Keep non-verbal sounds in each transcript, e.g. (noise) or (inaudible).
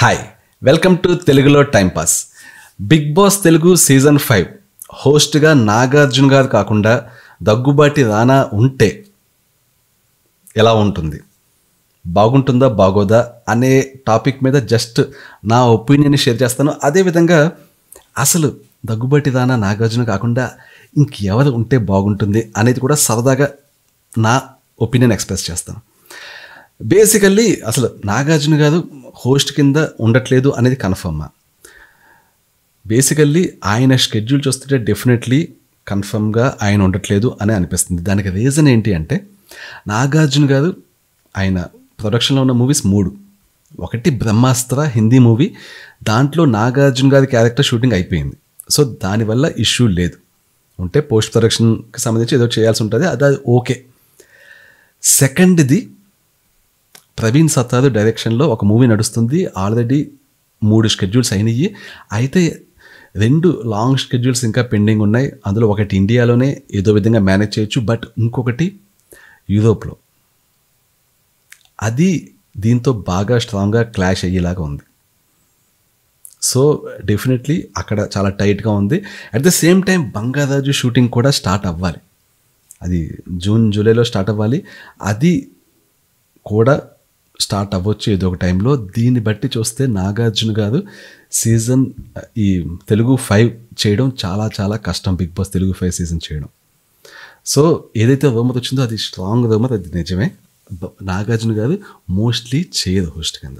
hi welcome to తెలుగులో timepass Bigg Boss Telugu season five హోస్ట్గా నాగార్జున గారు కాకుండా దగ్గుబాటి రానా ఉంటే ఎలా ఉంటుంది బాగుంటుందా బాగోదా అనే టాపిక్ మీద జస్ట్ నా ఒపీనియన్ని షేర్ చేస్తాను అదేవిధంగా అసలు దగ్గుబాటి రానా నాగార్జున కాకుండా ఇంకెవరు ఉంటే బాగుంటుంది అనేది కూడా సరదాగా నా ఒపీనియన్ ఎక్స్ప్రెస్ చేస్తాను బేసికల్లీ అసలు నాగార్జున గారు హోస్ట్ కింద ఉండట్లేదు అనేది కన్ఫర్మ్ బేసికల్లీ ఆయన షెడ్యూల్ చూస్తుంటే డెఫినెట్లీ కన్ఫర్మ్గా ఆయన ఉండట్లేదు అని అనిపిస్తుంది దానికి రీజన్ ఏంటి అంటే నాగార్జున గారు ఆయన ప్రొడక్షన్లో ఉన్న మూవీస్ మూడు ఒకటి బ్రహ్మాస్త్ర హిందీ మూవీ దాంట్లో నాగార్జున గారి క్యారెక్టర్ షూటింగ్ అయిపోయింది సో దానివల్ల ఇష్యూ లేదు ఉంటే పోస్ట్ ప్రొడక్షన్కి సంబంధించి ఏదో చేయాల్సి ఉంటుంది అది ఓకే సెకండ్ది ప్రవీణ్ సత్తారు డైరెక్షన్లో ఒక మూవీ నడుస్తుంది ఆల్రెడీ మూడు షెడ్యూల్స్ అయినాయి అయితే రెండు లాంగ్ షెడ్యూల్స్ ఇంకా పెండింగ్ ఉన్నాయి అందులో ఒకటి ఇండియాలోనే ఏదో విధంగా మేనేజ్ చేయొచ్చు బట్ ఇంకొకటి యూరోప్లో అది దీంతో బాగా స్ట్రాంగ్గా క్లాష్ అయ్యేలాగా ఉంది సో డెఫినెట్లీ అక్కడ చాలా టైట్గా ఉంది at the same time Bangarraju shooting కూడా స్టార్ట్ అవ్వాలి అది జూన్ జూలైలో స్టార్ట్ అవ్వాలి అది కూడా స్టార్ట్ అవ్వచ్చు ఏదో ఒక టైంలో దీన్ని బట్టి చూస్తే నాగార్జున కాదు సీజన్ ఈ తెలుగు ఫైవ్ చేయడం చాలా చాలా కష్టం Bigg Boss Telugu five season చేయడం సో ఏదైతే రూమర్ వచ్చిందో అది స్ట్రాంగ్ రూమర్ అది నిజమే నాగార్జున కాదు మోస్ట్లీ చేయదు హోస్ట్ కింద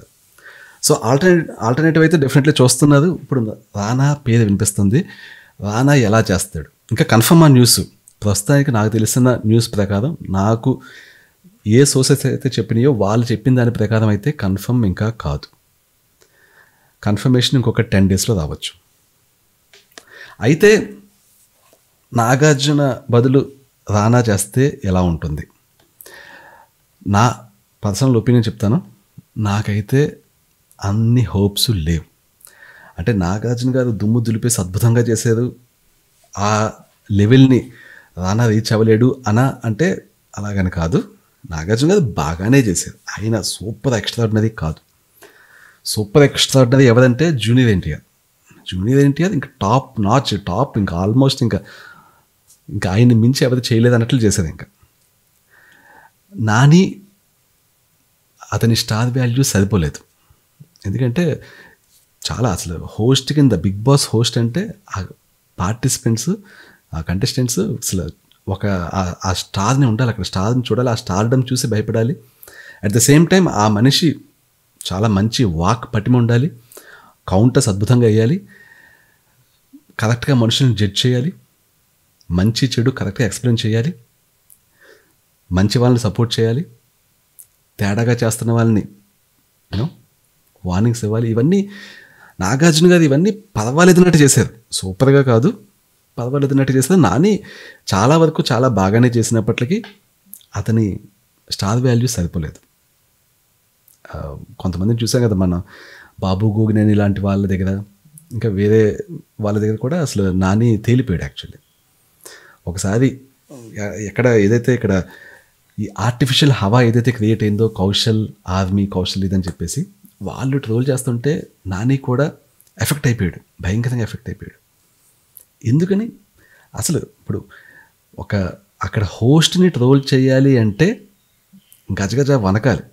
సో ఆల్టర్నేట్ ఆల్టర్నేటివ్ అయితే డెఫినెట్లీ చూస్తున్నారు ఇప్పుడు రానా పేరు వినిపిస్తుంది రానా ఎలా చేస్తాడు ఇంకా కన్ఫర్మ్ ఆ న్యూస్ ప్రస్తుతానికి నాకు తెలిసిన న్యూస్ ప్రకారం నాకు ఏ సోర్సెస్ అయితే చెప్పినాయో వాళ్ళు చెప్పిన దాని ప్రకారం అయితే కన్ఫర్మ్ ఇంకా కాదు కన్ఫర్మేషన్ ఇంకొక టెన్ డేస్లో రావచ్చు అయితే నాగార్జున బదులు రానా చేస్తే ఎలా ఉంటుంది నా పర్సనల్ ఒపీనియన్ చెప్తాను నాకైతే అన్ని హోప్స్ లేవు అంటే నాగార్జున గారు దుమ్ము దులిపేసి అద్భుతంగా చేశారు ఆ లెవెల్ని రానా రీచ్ అవ్వలేడు అనా అంటే అలాగని కాదు నాగార్జున గారు బాగానే చేశారు ఆయన సూపర్ ఎక్స్ట్రాడినరీ కాదు సూపర్ ఎక్స్ట్రాడినరీ ఎవరంటే జూనియర్ ఎన్టీఆర్ జూనియర్ ఎన్టీఆర్ ఇంకా టాప్ నాచ్ టాప్ ఇంకా ఆల్మోస్ట్ ఇంకా ఇంకా ఆయన్ని మించి ఎవరు చేయలేదు అన్నట్లు చేశారు ఇంకా నాని అతని స్టార్ వాల్యూ సరిపోలేదు ఎందుకంటే చాలా అసలు హోస్ట్ కింద బిగ్ బాస్ హోస్ట్ అంటే ఆ పార్టిసిపెంట్స్ ఆ కంటెస్టెంట్స్ అసలు ఒక ఆ స్టార్ని ఉండాలి అక్కడ స్టార్ని చూడాలి ఆ స్టార్డం చూసి భయపడాలి అట్ ద సేమ్ టైం ఆ మనిషి చాలా మంచి వాక్ పటిమ ఉండాలి కౌంటర్స్ అద్భుతంగా వేయాలి కరెక్ట్గా మనుషులను జడ్జ్ చేయాలి మంచి చెడు కరెక్ట్గా ఎక్స్ప్లెయిన్ చేయాలి మంచి వాళ్ళని సపోర్ట్ చేయాలి తేడాగా చేస్తున్న వాళ్ళని యూనో వార్నింగ్స్ ఇవ్వాలి ఇవన్నీ నాగార్జున గారు ఇవన్నీ అన్నట్టు చేశారు సూపర్గా కాదు పదవలెత్తినట్టు చేస్తే నాని చాలా వరకు చాలా బాగానే చేసినప్పటికీ అతని స్టార్ వాల్యూ సరిపోలేదు కొంతమందిని చూసాం కదా మన బాబు గోగినేని ఇలాంటి వాళ్ళ దగ్గర ఇంకా వేరే వాళ్ళ దగ్గర కూడా అసలు నాని తేలిపోయాడు యాక్చువల్లీ ఒకసారి ఎక్కడ ఏదైతే ఇక్కడ ఈ ఆర్టిఫిషియల్ హవా ఏదైతే క్రియేట్ అయిందో కౌశల్ ఆర్మీ కౌశల్ ఇదని చెప్పేసి వాళ్ళు ట్రోల్ చేస్తుంటే నాని కూడా ఎఫెక్ట్ అయిపోయాడు భయంకరంగా ఎఫెక్ట్ అయిపోయాడు ఎందుకని అసలు ఇప్పుడు ఒక అక్కడ హోస్ట్ని ట్రోల్ చేయాలి అంటే గజగజ వనకాలి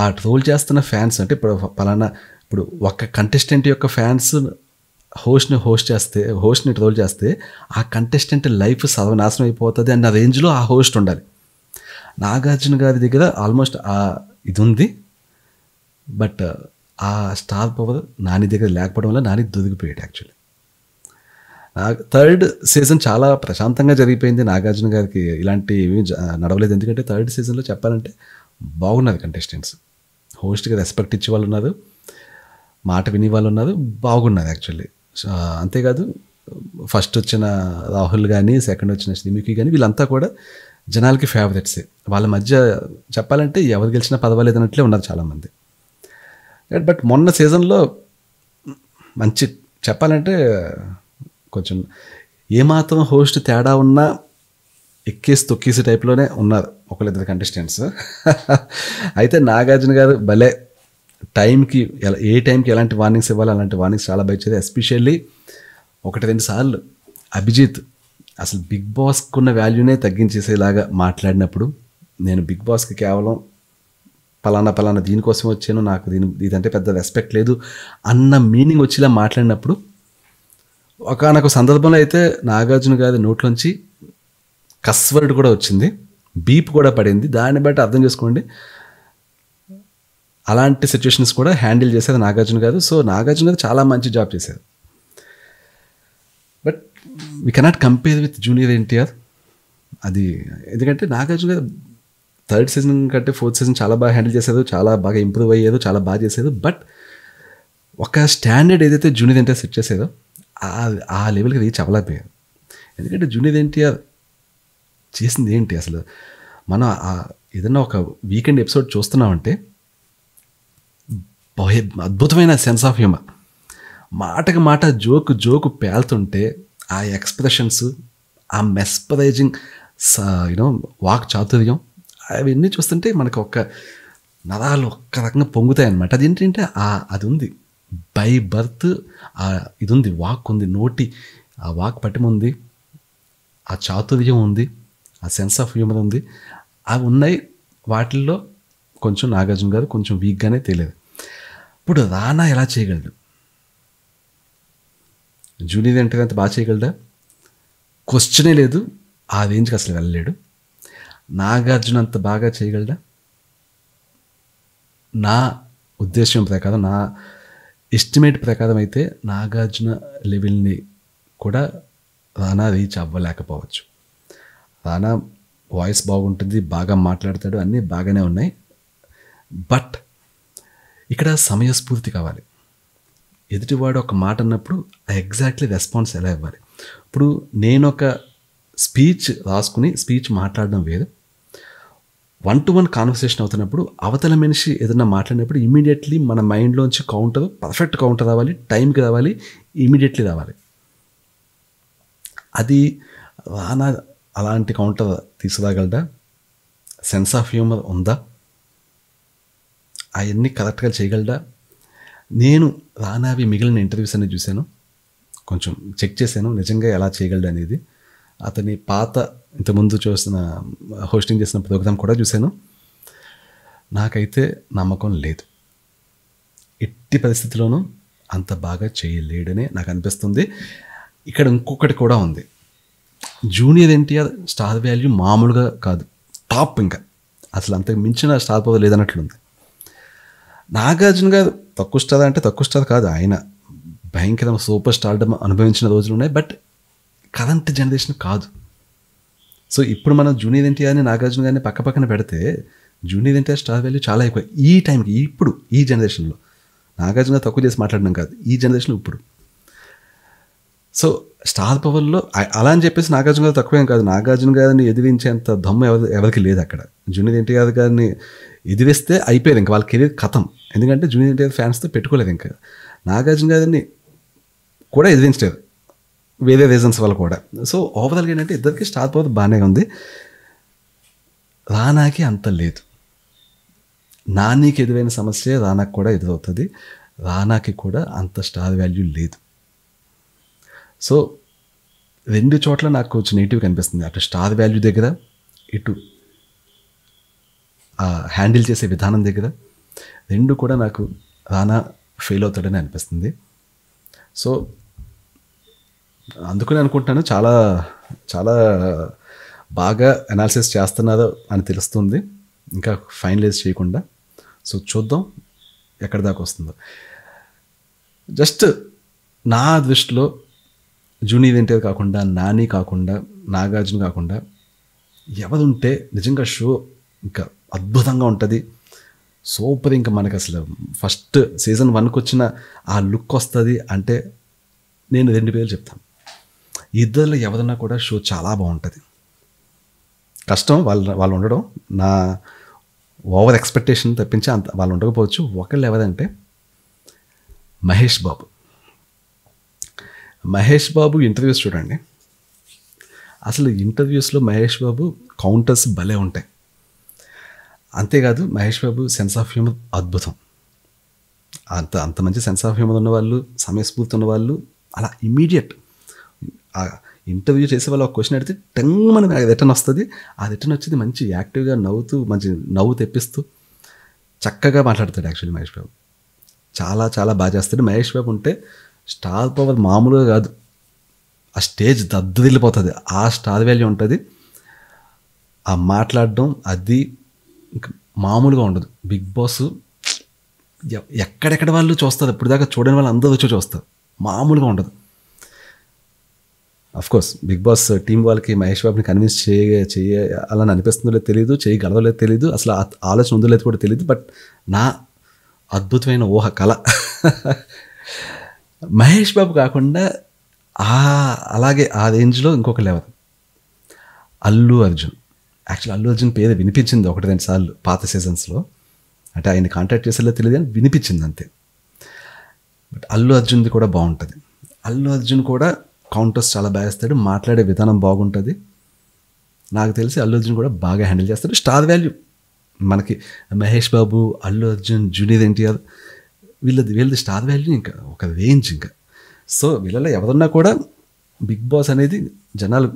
ఆ ట్రోల్ చేస్తున్న ఫ్యాన్స్ అంటే ఇప్పుడు పలానా ఇప్పుడు ఒక కంటెస్టెంట్ యొక్క ఫ్యాన్స్ హోస్ట్ని హోస్ట్ చేస్తే హోస్ట్ని ట్రోల్ చేస్తే ఆ కంటెస్టెంట్ లైఫ్ సర్వనాశనం అయిపోతుంది అన్న రేంజ్లో ఆ హోస్ట్ ఉండాలి నాగార్జున గారి దగ్గర ఆల్మోస్ట్ ఆ ఇది ఉంది బట్ ఆ స్టార్ పవర్ నాని దగ్గర లేకపోవడం వల్ల నాని దొరికిపోయాడు యాక్చువల్లీ థర్డ్ సీజన్ చాలా ప్రశాంతంగా జరిగిపోయింది నాగార్జున గారికి ఇలాంటి ఏమీ నడవలేదు ఎందుకంటే థర్డ్ సీజన్లో చెప్పాలంటే బాగున్నారు కంటెస్టెంట్స్ హోస్ట్కి రెస్పెక్ట్ ఇచ్చే వాళ్ళు ఉన్నారు మాట విని వాళ్ళు ఉన్నారు బాగున్నారు యాక్చువల్లీ అంతేకాదు ఫస్ట్ వచ్చిన రాహుల్ కానీ సెకండ్ వచ్చిన శ్రీముఖి కానీ వీళ్ళంతా కూడా జనాలకి ఫేవరెట్సే వాళ్ళ మధ్య చెప్పాలంటే ఎవరు గెలిచినా పర్వాలేదు అన్నట్లే ఉన్నారు చాలామంది బట్ మొన్న సీజన్లో మంచి చెప్పాలంటే కొంచెం ఏమాత్రం హోస్ట్ తేడా ఉన్నా ఎక్కేసి తొక్కేసి టైప్లోనే ఉన్నారు ఒకళ్ళిద్దరు కంటెస్టెంట్స్ (laughs) అయితే నాగార్జున గారు భలే టైంకి ఎలా ఏ టైంకి ఎలాంటి వార్నింగ్స్ ఇవ్వాలి అలాంటి వార్నింగ్స్ చాలా బయటది ఎస్పెషల్లీ ఒకటి రెండు సార్లు అభిజిత్ అసలు బిగ్ బాస్కి ఉన్న వాల్యూనే తగ్గించేసేలాగా మాట్లాడినప్పుడు నేను బిగ్ బాస్కి కేవలం పలానా పలానా దీనికోసం వచ్చాను నాకు దీని ఇదంటే పెద్ద రెస్పెక్ట్ లేదు అన్న మీనింగ్ వచ్చేలా మాట్లాడినప్పుడు ఒకనొక సందర్భంలో అయితే నాగార్జున గారి నోట్లోంచి కస్వర్డ్ కూడా వచ్చింది బీప్ కూడా పడింది దాన్ని బట్టి అర్థం చేసుకోండి అలాంటి సిచ్యువేషన్స్ కూడా హ్యాండిల్ చేశారు నాగార్జున గారు సో నాగార్జున గారు చాలా మంచి జాబ్ చేశారు but we cannot compare with junior NTR అది ఎందుకంటే నాగార్జున గారు థర్డ్ సీజన్ కంటే ఫోర్త్ సీజన్ చాలా బాగా హ్యాండిల్ చేశారు చాలా బాగా ఇంప్రూవ్ అయ్యారు చాలా బాగా చేసేది బట్ ఒక స్టాండర్డ్ ఏదైతే జూనియర్ ఎన్టీఆర్ సెట్ చేసేదో ఆ లెవెల్కి రీచ్ అవ్వలేకపోయాను ఎందుకంటే జూనియర్ ఎన్టీఆర్ చేసింది ఏంటి అసలు మనం ఏదన్నా ఒక వీకెండ్ ఎపిసోడ్ చూస్తున్నామంటే అద్భుతమైన సెన్స్ ఆఫ్ హ్యూమర్ మాటకి మాట జోకు జోకు పేలుతుంటే ఆ ఎక్స్ప్రెషన్స్ ఆ మెస్పరైజింగ్ యూనో వాక్ చాతుర్యం అవన్నీ చూస్తుంటే మనకు ఒక నరాలు ఒక్క రకంగా పొంగుతాయి అనమాట అదేంటంటే అది ఉంది బై బర్త్ ఆ ఇది ఉంది వాక్ ఉంది నోటి ఆ వాక్ ఉంది ఆ చాతుర్యం ఉంది ఆ సెన్స్ ఆఫ్ హ్యూమర్ ఉంది అవి ఉన్నాయి వాటిల్లో కొంచెం నాగార్జున గారు కొంచెం వీక్గానే తెలియదు ఇప్పుడు రానా ఎలా చేయగలడు జూనియర్ ఎంటర్ అంత బాగా చేయగలడా క్వశ్చనే లేదు ఆ రేంజ్కి అసలు వెళ్ళలేడు నాగార్జున అంత బాగా చేయగలడా నా ఉద్దేశం ప్రకారం నా ఎస్టిమేట్ ప్రకారం అయితే నాగార్జున లెవెల్ని కూడా రానా రీచ్ అవ్వలేకపోవచ్చు రానా వాయిస్ బాగుంటుంది బాగా మాట్లాడతాడు అన్నీ బాగానే ఉన్నాయి బట్ ఇక్కడ సమయస్ఫూర్తి కావాలి ఎదుటివాడు ఒక మాట అన్నప్పుడు ఎగ్జాక్ట్లీ రెస్పాన్స్ ఎలా ఇవ్వాలి ఇప్పుడు నేను ఒక స్పీచ్ రాసుకుని స్పీచ్ మాట్లాడడం వేరు వన్ టు వన్ కాన్వర్సేషన్ అవుతున్నప్పుడు అవతల మనిషి ఏదైనా మాట్లాడినప్పుడు ఇమీడియట్లీ మన మైండ్లోంచి కౌంటర్ పర్ఫెక్ట్ కౌంటర్ రావాలి టైంకి రావాలి ఇమీడియట్లీ రావాలి అది రానా అలాంటి కౌంటర్ తీసుకురాగలడా సెన్స్ ఆఫ్ హ్యూమర్ ఉందా అవన్నీ కరెక్ట్గా చేయగలడా నేను రానావి మిగిలిన ఇంటర్వ్యూస్ అనేది చూశాను కొంచెం చెక్ చేశాను నిజంగా ఎలా చేయగలడు అనేది అతని పాత ఇంతకుముందు చూసిన హోస్టింగ్ చేసిన ప్రోగ్రామ్ కూడా చూశాను నాకైతే నమ్మకం లేదు ఎట్టి పరిస్థితిలోనూ అంత బాగా చేయలేడనే నాకు అనిపిస్తుంది ఇక్కడ ఇంకొకటి కూడా ఉంది జూనియర్ ఎన్టీఆర్ స్టార్ వాల్యూ మామూలుగా కాదు టాప్ ఇంకా అసలు అంతకు మించిన స్టార్ పవర్ లేదన్నట్లుంది నాగార్జున గారు తక్కువ స్టార్ అంటే తక్కువ స్టార్ కాదు ఆయన భయంకరం సూపర్ స్టార్డమ్ అనుభవించిన రోజులు ఉన్నాయి బట్ కరెంట్ జనరేషన్ కాదు సో ఇప్పుడు మనం జూనియర్ అని నాగార్జున గారిని పక్క పక్కన పెడితే జూనియర్ ఎన్టీఆర్ స్టార్ వాల్యూ చాలా ఎక్కువ ఈ టైంకి ఇప్పుడు ఈ జనరేషన్లో నాగార్జున గారు తక్కువ చేసి మాట్లాడడం కాదు ఈ జనరేషన్ ఇప్పుడు సో స్టార్ పవర్లో అలా అని చెప్పేసి నాగార్జున గారు తక్కువేం కాదు నాగార్జున గారిని ఎదిరించేంత దమ్ము ఎవరి ఎవరికి లేదు అక్కడ జూనియర్ ఎన్టీఆర్ గారిని ఎదిరిస్తే అయిపోయారు ఇంకా వాళ్ళ కెరీర్ కథం ఎందుకంటే జూనియర్ ఎన్టీఆర్ ఫ్యాన్స్తో పెట్టుకోలేదు ఇంకా నాగార్జున గారిని కూడా ఎదిరించలేదు వేరే రీజన్స్ వల్ల కూడా సో ఓవరాల్గా ఏంటంటే ఇద్దరికి స్టార్ పవర్ బాగానే ఉంది రానాకి అంత లేదు నానికి ఎదురైన సమస్య రానాకి కూడా ఎదురవుతుంది రానాకి కూడా అంత స్టార్ వాల్యూ లేదు సో రెండు చోట్ల నాకు కొంచెం నెగిటివ్ కనిపిస్తుంది అటు స్టార్ వాల్యూ దగ్గర ఇటు హ్యాండిల్ చేసే విధానం దగ్గర రెండు కూడా నాకు రానా ఫెయిల్ అవుతాడని అనిపిస్తుంది సో అందుకని అనుకుంటాను చాలా చాలా బాగా అనాలిసిస్ చేస్తున్నారు అని తెలుస్తుంది ఇంకా ఫైనలైజ్ చేయకుండా సో చూద్దాం ఎక్కడి దాకా వస్తుందో జస్ట్ నా దృష్టిలో జూనియర్ వెంటే కాకుండా నాని కాకుండా నాగార్జున కాకుండా ఎవరుంటే నిజంగా షో ఇంకా అద్భుతంగా ఉంటుంది సూపర్ ఇంకా మనకు అసలు ఫస్ట్ సీజన్ వన్కి వచ్చిన ఆ లుక్ వస్తుంది అంటే నేను రెండు పేర్లు చెప్తాను ఇద్దరు ఎవరన్నా కూడా షో చాలా బాగుంటుంది కష్టం వాళ్ళ వాళ్ళు ఉండడం నా ఓవర్ ఎక్స్పెక్టేషన్ తప్పించి అంత వాళ్ళు ఉండకపోవచ్చు ఒకళ్ళు ఎవరంటే మహేష్ బాబు మహేష్ బాబు ఇంటర్వ్యూస్ చూడండి అసలు ఇంటర్వ్యూస్లో మహేష్ బాబు కౌంటర్స్ భలే ఉంటాయి అంతేకాదు Mahesh Babu sense of humour అద్భుతం అంత అంత మంచి సెన్స్ ఆఫ్ హ్యూమర్ ఉన్నవాళ్ళు సమయస్ఫూర్తి ఉన్నవాళ్ళు అలా ఇమీడియట్ ఇంటర్వ్యూ చేసే వాళ్ళు ఒక క్వశ్చన్ అడితే టంగ్ మనకి అది రిటర్న్ వస్తుంది ఆ రిటర్న్ వచ్చేది మంచి యాక్టివ్గా నవ్వుతూ మంచి నవ్వు తెప్పిస్తూ చక్కగా మాట్లాడతాడు యాక్చువల్లీ మహేష్ బాబు చాలా చాలా బాగా చేస్తాడు మహేష్ బాబు ఉంటే స్టార్ పవర్ మామూలుగా కాదు ఆ స్టేజ్ వెళ్ళిపోతుంది ఆ స్టార్ వాల్యూ ఉంటుంది ఆ మాట్లాడడం అది మామూలుగా ఉండదు బిగ్ బాస్ ఎక్కడెక్కడ వాళ్ళు చూస్తారు ఇప్పుడు దాకా చూడని వాళ్ళు అందరూ వచ్చి చూస్తారు మామూలుగా ఉండదు కోర్స్ బిగ్ బాస్ టీం వాళ్ళకి మహేష్ బాబుని కన్విన్స్ చేయ చేయ అలా అనిపిస్తుందో లేదు తెలియదు చేయగలవలేదు తెలియదు అసలు ఆలోచన ఉందో లేదు కూడా తెలియదు బట్ నా అద్భుతమైన ఊహ కళ మహేష్ బాబు కాకుండా ఆ అలాగే ఆ రేంజ్లో ఇంకొక లెవెల్ అల్లు అర్జున్ యాక్చువల్ అల్లు అర్జున్ పేరు వినిపించింది ఒకటి రెండు సార్లు పాత సీజన్స్లో అంటే ఆయన కాంటాక్ట్ చేసేలా తెలియదు అని వినిపించింది అంతే బట్ అల్లు అర్జున్ది కూడా బాగుంటుంది అల్లు అర్జున్ కూడా కౌంటర్స్ చాలా బాగా వేస్తాడు మాట్లాడే విధానం బాగుంటుంది నాకు తెలిసి అల్లు అర్జున్ కూడా బాగా హ్యాండిల్ చేస్తాడు స్టార్ వాల్యూ మనకి మహేష్ బాబు అల్లు అర్జున్ జూనియర్ ఎన్టీఆర్ వీళ్ళది వీళ్ళది స్టార్ వాల్యూ ఇంకా ఒక రేంజ్ ఇంకా సో వీళ్ళలో ఎవరున్నా కూడా బిగ్ బాస్ అనేది జనాలు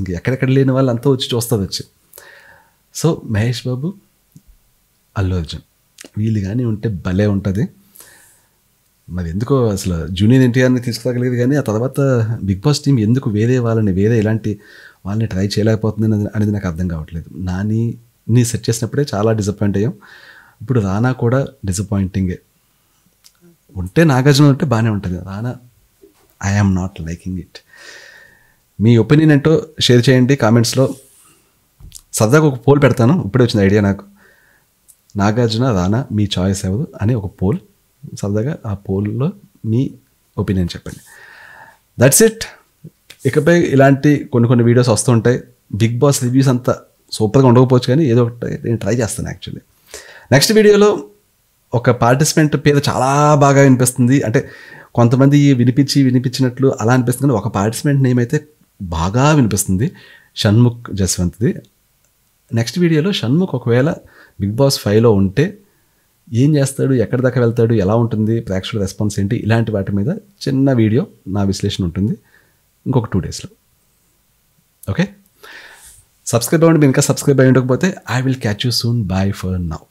ఇంక ఎక్కడెక్కడ లేని వాళ్ళు అంతా వచ్చి చూస్తారు వచ్చి సో మహేష్ బాబు అల్లు అర్జున్ వీళ్ళు కానీ ఉంటే భలే ఉంటుంది మరి ఎందుకో అసలు జూనియర్ ఎన్టీఆర్ని తీసుకురాగలిగేది కానీ ఆ తర్వాత బిగ్ బాస్ టీం ఎందుకు వేరే వాళ్ళని వేరే ఇలాంటి వాళ్ళని ట్రై చేయలేకపోతుంది అనేది నాకు అర్థం కావట్లేదు నాని నీ సెట్ చేసినప్పుడే చాలా డిసప్పాయింట్ అయ్యాం ఇప్పుడు రానా కూడా డిసప్పాయింటింగే ఉంటే నాగార్జున ఉంటే బాగానే ఉంటుంది Rana I am not liking it మీ ఒపీనియన్ ఏంటో షేర్ చేయండి కామెంట్స్లో సరదాగా ఒక పోల్ పెడతాను ఇప్పుడే వచ్చిన ఐడియా నాకు నాగార్జున రానా మీ చాయిస్ ఎవరు అని ఒక పోల్ సరదాగా ఆ పోల్లో మీ ఒపీనియన్ చెప్పండి దట్స్ ఇట్ ఇకపై ఇలాంటి కొన్ని కొన్ని వీడియోస్ వస్తుంటాయి బిగ్ బాస్ రివ్యూస్ అంత సూపర్గా ఉండకపోవచ్చు కానీ ఏదో ఒకటి నేను ట్రై చేస్తాను యాక్చువల్లీ నెక్స్ట్ వీడియోలో ఒక పార్టిసిపెంట్ పేరు చాలా బాగా వినిపిస్తుంది అంటే కొంతమంది వినిపించి వినిపించినట్లు అలా అనిపిస్తుంది కానీ ఒక పార్టిసిపెంట్ నేమ్ అయితే బాగా వినిపిస్తుంది షణ్ముఖ్ జస్వంత్ది నెక్స్ట్ వీడియోలో షణ్ముఖ్ ఒకవేళ బిగ్ బాస్ ఫైవ్లో ఉంటే ఏం చేస్తాడు ఎక్కడి దాకా వెళ్తాడు ఎలా ఉంటుంది ప్రేక్షకుల రెస్పాన్స్ ఏంటి ఇలాంటి వాటి మీద చిన్న వీడియో నా విశ్లేషణ ఉంటుంది ఇంకొక టూ డేస్లో ఓకే సబ్స్క్రైబ్ అవ్వండి మీరు ఇంకా సబ్స్క్రైబ్ అయ్యి ఉండకపోతే I will catch you soon bye for now